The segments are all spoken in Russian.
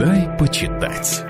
Дай почитать.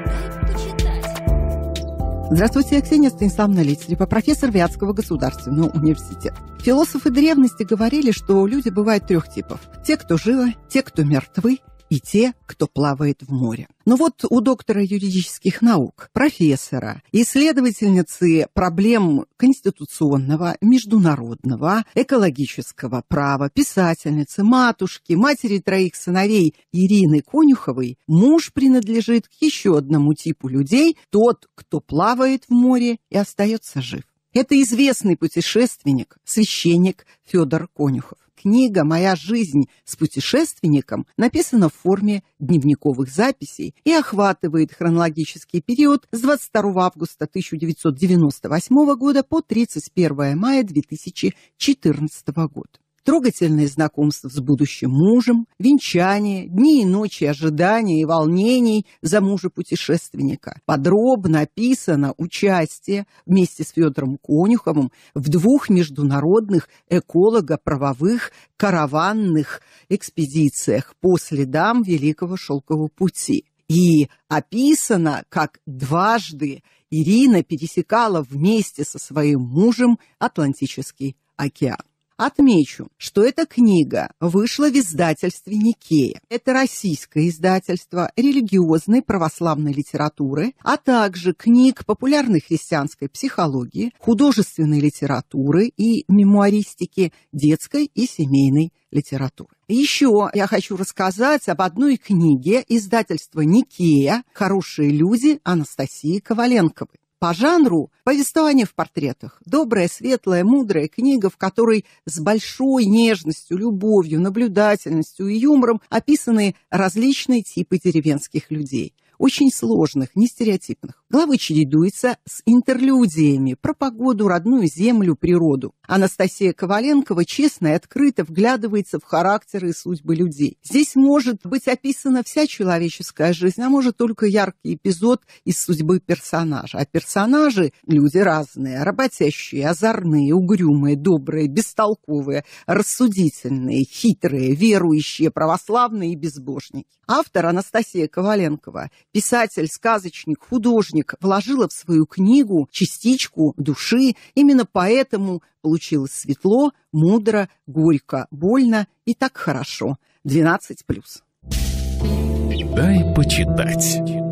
Здравствуйте, я Ксения Станиславовна Литерева, профессор Вятского государственного университета. Философы древности говорили, что люди бывают трех типов. Те, кто живы, те, кто мертвы, и те, кто плавает в море. Но ну вот у доктора юридических наук, профессора, исследовательницы проблем конституционного, международного, экологического права, писательницы, матушки, матери троих сыновей Ирины Конюховой, муж принадлежит к еще одному типу людей, тот, кто плавает в море и остается жив. Это известный путешественник, священник Федор Конюхов. Книга «Моя жизнь с путешественником» написана в форме дневниковых записей и охватывает хронологический период с 22 августа 1998 года по 31 мая 2014 года трогательные знакомства с будущим мужем, венчание, дни и ночи ожиданий и волнений за мужа-путешественника. Подробно описано участие вместе с Федором Конюховым в двух международных эколого-правовых караванных экспедициях по следам Великого Шелкового пути. И описано, как дважды Ирина пересекала вместе со своим мужем Атлантический океан. Отмечу, что эта книга вышла в издательстве Никея. Это российское издательство религиозной православной литературы, а также книг популярной христианской психологии, художественной литературы и мемуаристики детской и семейной литературы. Еще я хочу рассказать об одной книге издательства Никея «Хорошие люди» Анастасии Коваленковой. По жанру повествование в портретах. Добрая, светлая, мудрая книга, в которой с большой нежностью, любовью, наблюдательностью и юмором описаны различные типы деревенских людей очень сложных, нестереотипных. Главы чередуются с интерлюдиями про погоду, родную землю, природу. Анастасия Коваленкова честно и открыто вглядывается в характеры и судьбы людей. Здесь может быть описана вся человеческая жизнь, а может только яркий эпизод из судьбы персонажа. А персонажи – люди разные, работящие, озорные, угрюмые, добрые, бестолковые, рассудительные, хитрые, верующие, православные и безбожники. Автор Анастасия Коваленкова писатель, сказочник, художник вложила в свою книгу частичку души. Именно поэтому получилось светло, мудро, горько, больно и так хорошо. 12 плюс. Дай почитать.